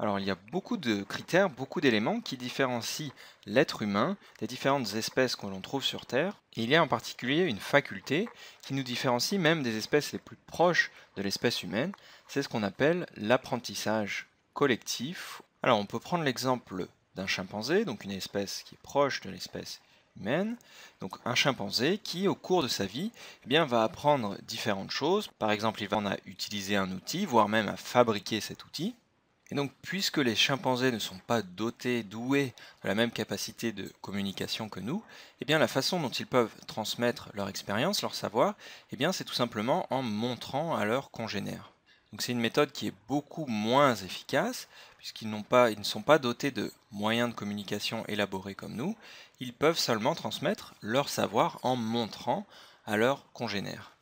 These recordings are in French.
Alors il y a beaucoup de critères, beaucoup d'éléments qui différencient l'être humain des différentes espèces que l'on trouve sur Terre. il y a en particulier une faculté qui nous différencie même des espèces les plus proches de l'espèce humaine, c'est ce qu'on appelle l'apprentissage collectif. Alors on peut prendre l'exemple d'un chimpanzé, donc une espèce qui est proche de l'espèce humaine, donc un chimpanzé qui au cours de sa vie eh bien, va apprendre différentes choses. Par exemple, il va en utiliser un outil, voire même à fabriquer cet outil. Et donc, puisque les chimpanzés ne sont pas dotés, doués de la même capacité de communication que nous, eh bien, la façon dont ils peuvent transmettre leur expérience, leur savoir, eh bien, c'est tout simplement en montrant à leurs congénères. Donc, c'est une méthode qui est beaucoup moins efficace, puisqu'ils ils ne sont pas dotés de moyens de communication élaborés comme nous. Ils peuvent seulement transmettre leur savoir en montrant à leurs congénères.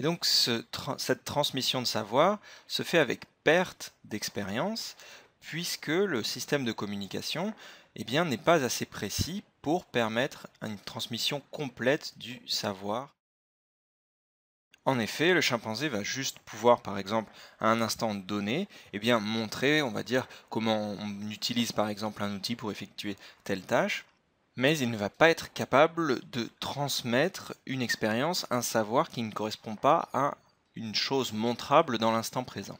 Et donc, cette transmission de savoir se fait avec perte d'expérience puisque le système de communication eh bien, n'est pas assez précis pour permettre une transmission complète du savoir. En effet, le chimpanzé va juste pouvoir, par exemple, à un instant donné, eh bien, montrer, on va dire, comment on utilise, par exemple, un outil pour effectuer telle tâche, mais il ne va pas être capable de transmettre une expérience, un savoir qui ne correspond pas à une chose montrable dans l'instant présent.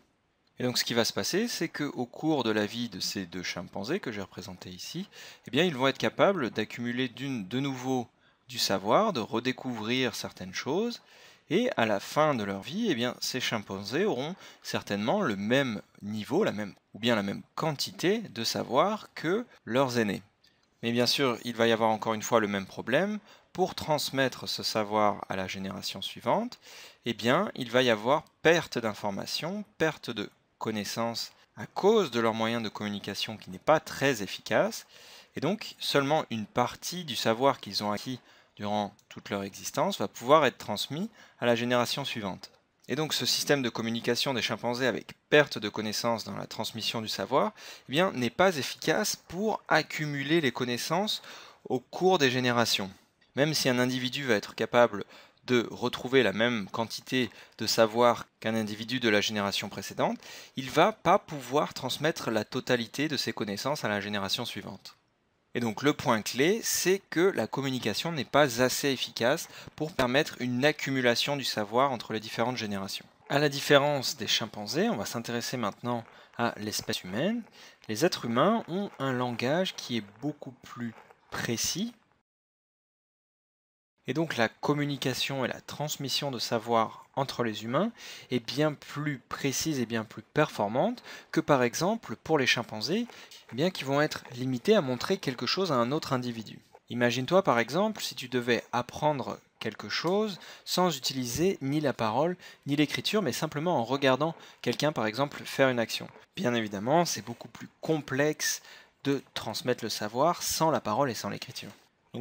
Et donc ce qui va se passer, c'est qu'au cours de la vie de ces deux chimpanzés que j'ai représentés ici, eh bien, ils vont être capables d'accumuler de nouveau du savoir, de redécouvrir certaines choses, et à la fin de leur vie, eh bien, ces chimpanzés auront certainement le même niveau, la même, ou bien la même quantité de savoir que leurs aînés. Mais bien sûr, il va y avoir encore une fois le même problème. Pour transmettre ce savoir à la génération suivante, eh bien, il va y avoir perte d'informations, perte de connaissances à cause de leur moyen de communication qui n'est pas très efficace, et donc seulement une partie du savoir qu'ils ont acquis durant toute leur existence va pouvoir être transmis à la génération suivante. Et donc ce système de communication des chimpanzés avec perte de connaissances dans la transmission du savoir eh bien, n'est pas efficace pour accumuler les connaissances au cours des générations. Même si un individu va être capable de retrouver la même quantité de savoir qu'un individu de la génération précédente, il va pas pouvoir transmettre la totalité de ses connaissances à la génération suivante. Et donc le point clé, c'est que la communication n'est pas assez efficace pour permettre une accumulation du savoir entre les différentes générations. À la différence des chimpanzés, on va s'intéresser maintenant à l'espèce humaine. Les êtres humains ont un langage qui est beaucoup plus précis, et donc la communication et la transmission de savoir entre les humains est bien plus précise et bien plus performante que par exemple pour les chimpanzés, eh bien qu'ils vont être limités à montrer quelque chose à un autre individu. Imagine-toi par exemple si tu devais apprendre quelque chose sans utiliser ni la parole ni l'écriture, mais simplement en regardant quelqu'un par exemple faire une action. Bien évidemment, c'est beaucoup plus complexe de transmettre le savoir sans la parole et sans l'écriture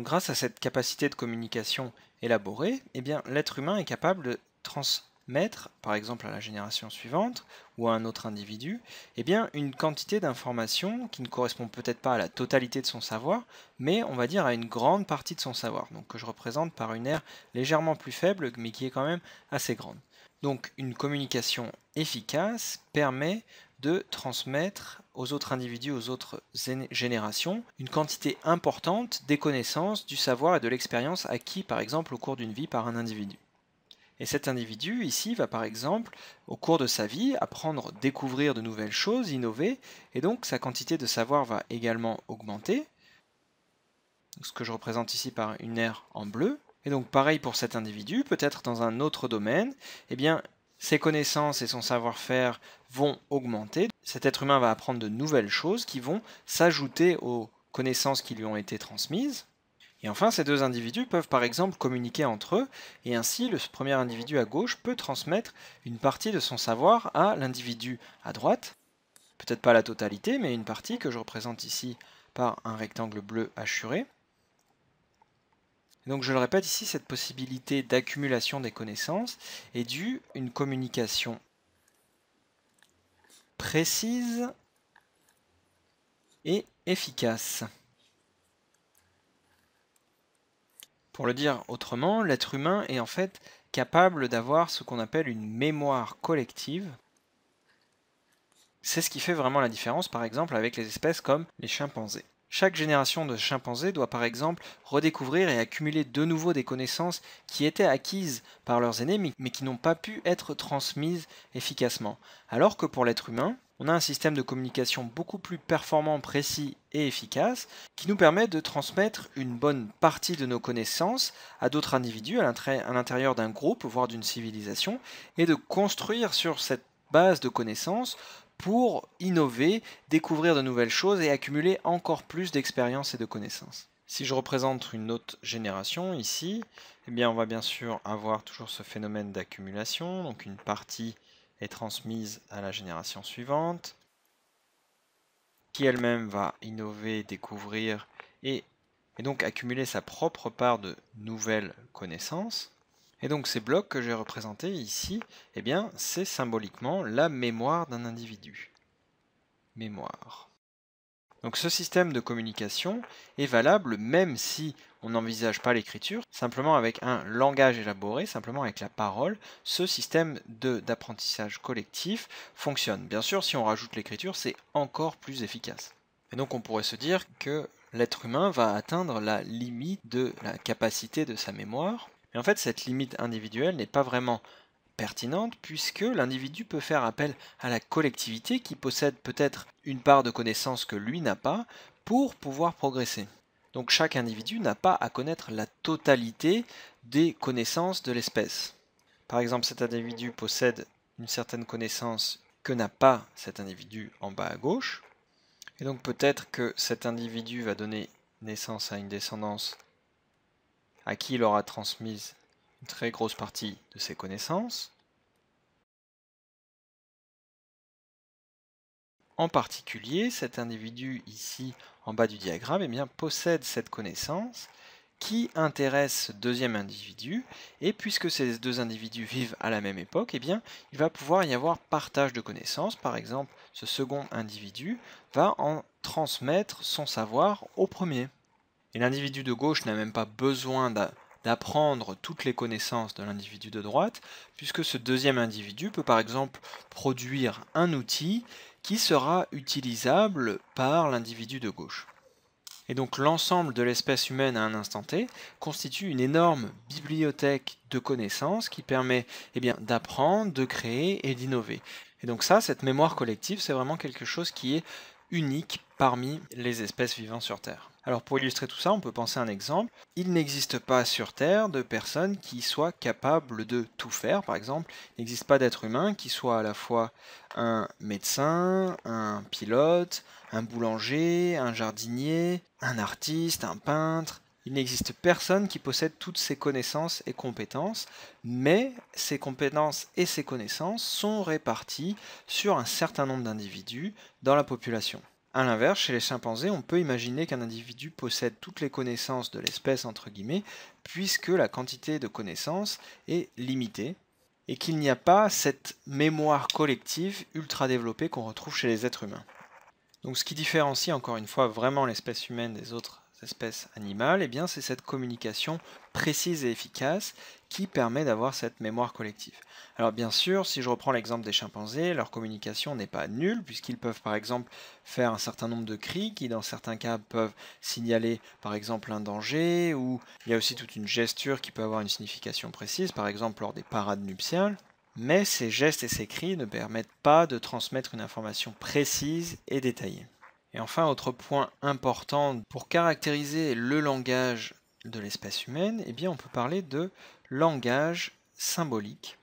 grâce à cette capacité de communication élaborée, eh bien l'être humain est capable de transmettre, par exemple à la génération suivante ou à un autre individu, eh bien une quantité d'informations qui ne correspond peut-être pas à la totalité de son savoir, mais on va dire à une grande partie de son savoir, donc que je représente par une aire légèrement plus faible, mais qui est quand même assez grande. Donc une communication efficace permet de transmettre aux autres individus, aux autres générations, une quantité importante des connaissances, du savoir et de l'expérience acquis par exemple au cours d'une vie par un individu. Et cet individu, ici, va par exemple, au cours de sa vie, apprendre, découvrir de nouvelles choses, innover, et donc sa quantité de savoir va également augmenter, ce que je représente ici par une aire en bleu. Et donc pareil pour cet individu, peut-être dans un autre domaine, eh bien, ses connaissances et son savoir-faire vont augmenter, cet être humain va apprendre de nouvelles choses qui vont s'ajouter aux connaissances qui lui ont été transmises. Et enfin, ces deux individus peuvent par exemple communiquer entre eux, et ainsi le premier individu à gauche peut transmettre une partie de son savoir à l'individu à droite, peut-être pas la totalité, mais une partie que je représente ici par un rectangle bleu hachuré. Donc je le répète ici, cette possibilité d'accumulation des connaissances est due à une communication précise et efficace. Pour le dire autrement, l'être humain est en fait capable d'avoir ce qu'on appelle une mémoire collective. C'est ce qui fait vraiment la différence par exemple avec les espèces comme les chimpanzés. Chaque génération de chimpanzés doit par exemple redécouvrir et accumuler de nouveau des connaissances qui étaient acquises par leurs aînés mais qui n'ont pas pu être transmises efficacement. Alors que pour l'être humain, on a un système de communication beaucoup plus performant, précis et efficace qui nous permet de transmettre une bonne partie de nos connaissances à d'autres individus à l'intérieur d'un groupe, voire d'une civilisation, et de construire sur cette base de connaissances pour innover, découvrir de nouvelles choses et accumuler encore plus d'expérience et de connaissances. Si je représente une autre génération ici, eh bien on va bien sûr avoir toujours ce phénomène d'accumulation, donc une partie est transmise à la génération suivante, qui elle-même va innover, découvrir et donc accumuler sa propre part de nouvelles connaissances. Et donc ces blocs que j'ai représentés ici, eh bien, c'est symboliquement la mémoire d'un individu. Mémoire. Donc ce système de communication est valable même si on n'envisage pas l'écriture, simplement avec un langage élaboré, simplement avec la parole, ce système d'apprentissage collectif fonctionne. Bien sûr, si on rajoute l'écriture, c'est encore plus efficace. Et donc on pourrait se dire que l'être humain va atteindre la limite de la capacité de sa mémoire, et en fait, cette limite individuelle n'est pas vraiment pertinente puisque l'individu peut faire appel à la collectivité qui possède peut-être une part de connaissances que lui n'a pas pour pouvoir progresser. Donc chaque individu n'a pas à connaître la totalité des connaissances de l'espèce. Par exemple, cet individu possède une certaine connaissance que n'a pas cet individu en bas à gauche. Et donc peut-être que cet individu va donner naissance à une descendance à qui il aura transmis une très grosse partie de ses connaissances, En particulier, cet individu ici en bas du diagramme eh possède cette connaissance qui intéresse ce deuxième individu, et puisque ces deux individus vivent à la même époque, eh il va pouvoir y avoir partage de connaissances. Par exemple, ce second individu va en transmettre son savoir au premier. Et l'individu de gauche n'a même pas besoin d'apprendre toutes les connaissances de l'individu de droite, puisque ce deuxième individu peut par exemple produire un outil qui sera utilisable par l'individu de gauche. Et donc l'ensemble de l'espèce humaine à un instant T constitue une énorme bibliothèque de connaissances qui permet eh d'apprendre, de créer et d'innover. Et donc ça, cette mémoire collective, c'est vraiment quelque chose qui est unique parmi les espèces vivant sur Terre. Alors pour illustrer tout ça, on peut penser à un exemple. Il n'existe pas sur Terre de personnes qui soient capables de tout faire, par exemple. Il n'existe pas d'être humain qui soit à la fois un médecin, un pilote, un boulanger, un jardinier, un artiste, un peintre. Il n'existe personne qui possède toutes ces connaissances et compétences, mais ces compétences et ces connaissances sont réparties sur un certain nombre d'individus dans la population. A l'inverse, chez les chimpanzés, on peut imaginer qu'un individu possède toutes les connaissances de l'espèce, entre guillemets, puisque la quantité de connaissances est limitée, et qu'il n'y a pas cette mémoire collective ultra développée qu'on retrouve chez les êtres humains. Donc ce qui différencie encore une fois vraiment l'espèce humaine des autres espèce animale, et eh bien c'est cette communication précise et efficace qui permet d'avoir cette mémoire collective. Alors bien sûr, si je reprends l'exemple des chimpanzés, leur communication n'est pas nulle puisqu'ils peuvent par exemple faire un certain nombre de cris qui dans certains cas peuvent signaler par exemple un danger ou il y a aussi toute une gesture qui peut avoir une signification précise, par exemple lors des parades nuptiales mais ces gestes et ces cris ne permettent pas de transmettre une information précise et détaillée. Et enfin, autre point important, pour caractériser le langage de l'espèce humaine, eh bien, on peut parler de langage symbolique.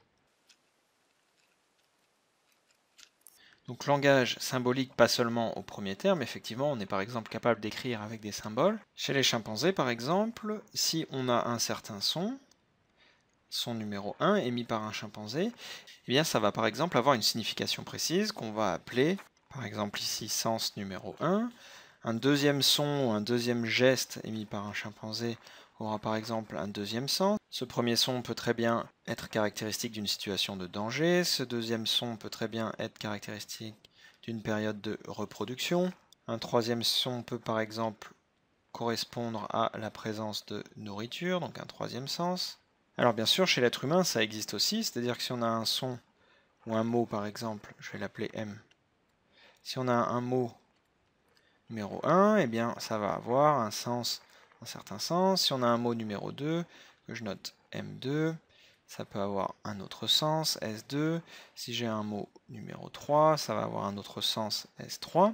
Donc langage symbolique pas seulement au premier terme, effectivement on est par exemple capable d'écrire avec des symboles. Chez les chimpanzés par exemple, si on a un certain son, son numéro 1 émis par un chimpanzé, eh bien ça va par exemple avoir une signification précise qu'on va appeler par exemple ici, sens numéro 1. Un deuxième son, ou un deuxième geste émis par un chimpanzé aura par exemple un deuxième sens. Ce premier son peut très bien être caractéristique d'une situation de danger, ce deuxième son peut très bien être caractéristique d'une période de reproduction. Un troisième son peut par exemple correspondre à la présence de nourriture, donc un troisième sens. Alors bien sûr, chez l'être humain, ça existe aussi, c'est-à-dire que si on a un son ou un mot par exemple, je vais l'appeler M, si on a un mot numéro 1, eh bien, ça va avoir un sens, un certain sens. Si on a un mot numéro 2, que je note M2, ça peut avoir un autre sens, S2. Si j'ai un mot numéro 3, ça va avoir un autre sens, S3.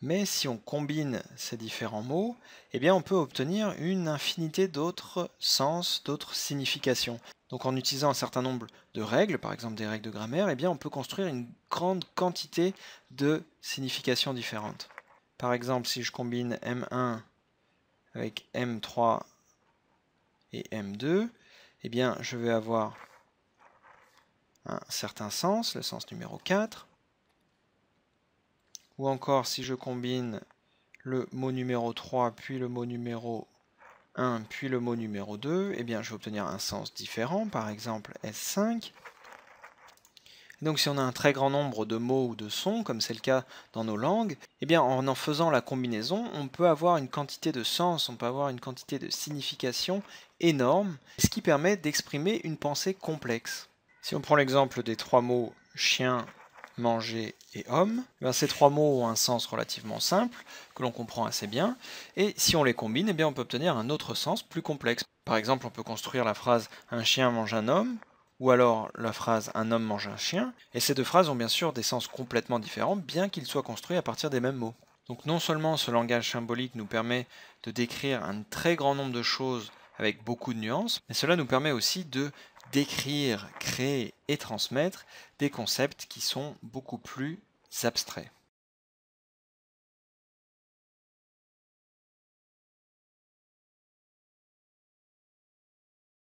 Mais si on combine ces différents mots, eh bien on peut obtenir une infinité d'autres sens, d'autres significations. Donc en utilisant un certain nombre de règles, par exemple des règles de grammaire, eh bien on peut construire une grande quantité de significations différentes. Par exemple, si je combine M1 avec M3 et M2, eh bien je vais avoir un certain sens, le sens numéro 4. Ou encore si je combine le mot numéro 3 puis le mot numéro 1 puis le mot numéro 2, eh bien, je vais obtenir un sens différent, par exemple S5. Donc si on a un très grand nombre de mots ou de sons, comme c'est le cas dans nos langues, eh bien en en faisant la combinaison, on peut avoir une quantité de sens, on peut avoir une quantité de signification énorme, ce qui permet d'exprimer une pensée complexe. Si on prend l'exemple des trois mots chien, manger et homme, eh ben, ces trois mots ont un sens relativement simple, que l'on comprend assez bien, et si on les combine, eh bien on peut obtenir un autre sens plus complexe. Par exemple, on peut construire la phrase « un chien mange un homme », ou alors la phrase « un homme mange un chien », et ces deux phrases ont bien sûr des sens complètement différents, bien qu'ils soient construits à partir des mêmes mots. Donc non seulement ce langage symbolique nous permet de décrire un très grand nombre de choses avec beaucoup de nuances, mais cela nous permet aussi de d'écrire, créer et transmettre des concepts qui sont beaucoup plus abstraits.